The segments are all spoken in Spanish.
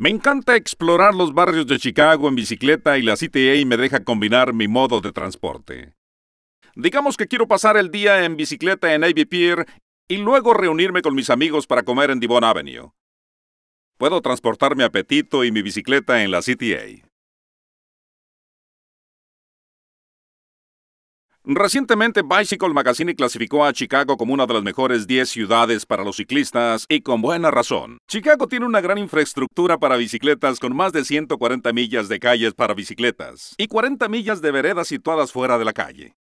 Me encanta explorar los barrios de Chicago en bicicleta y la CTA me deja combinar mi modo de transporte. Digamos que quiero pasar el día en bicicleta en Navy Pier y luego reunirme con mis amigos para comer en Devon Avenue. Puedo transportar mi apetito y mi bicicleta en la CTA. Recientemente, Bicycle Magazine clasificó a Chicago como una de las mejores 10 ciudades para los ciclistas y con buena razón. Chicago tiene una gran infraestructura para bicicletas con más de 140 millas de calles para bicicletas y 40 millas de veredas situadas fuera de la calle.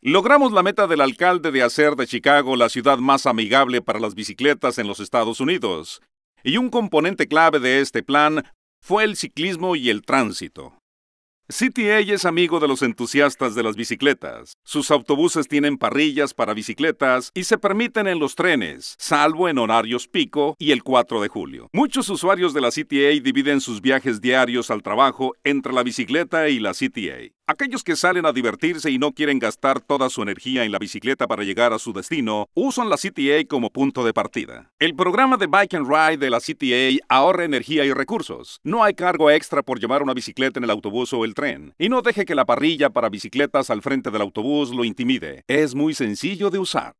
Logramos la meta del alcalde de hacer de Chicago la ciudad más amigable para las bicicletas en los Estados Unidos, y un componente clave de este plan fue el ciclismo y el tránsito. CTA es amigo de los entusiastas de las bicicletas. Sus autobuses tienen parrillas para bicicletas y se permiten en los trenes, salvo en horarios pico y el 4 de julio. Muchos usuarios de la CTA dividen sus viajes diarios al trabajo entre la bicicleta y la CTA. Aquellos que salen a divertirse y no quieren gastar toda su energía en la bicicleta para llegar a su destino, usan la CTA como punto de partida. El programa de Bike and Ride de la CTA ahorra energía y recursos. No hay cargo extra por llevar una bicicleta en el autobús o el tren. Y no deje que la parrilla para bicicletas al frente del autobús lo intimide. Es muy sencillo de usar.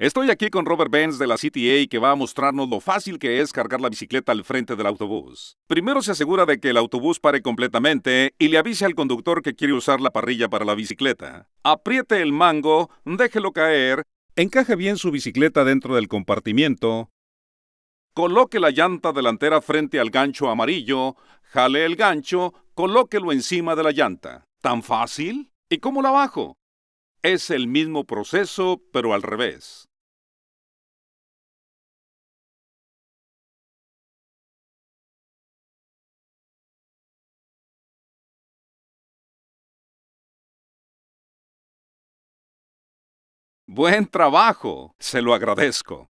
Estoy aquí con Robert Benz de la CTA que va a mostrarnos lo fácil que es cargar la bicicleta al frente del autobús. Primero se asegura de que el autobús pare completamente y le avise al conductor que quiere usar la parrilla para la bicicleta. Apriete el mango, déjelo caer, encaje bien su bicicleta dentro del compartimiento, coloque la llanta delantera frente al gancho amarillo, jale el gancho, colóquelo encima de la llanta. ¿Tan fácil? ¿Y cómo la bajo? Es el mismo proceso, pero al revés. Buen trabajo, se lo agradezco.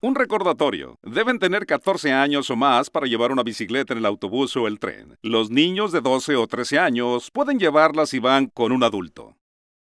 Un recordatorio. Deben tener 14 años o más para llevar una bicicleta en el autobús o el tren. Los niños de 12 o 13 años pueden llevarla si van con un adulto.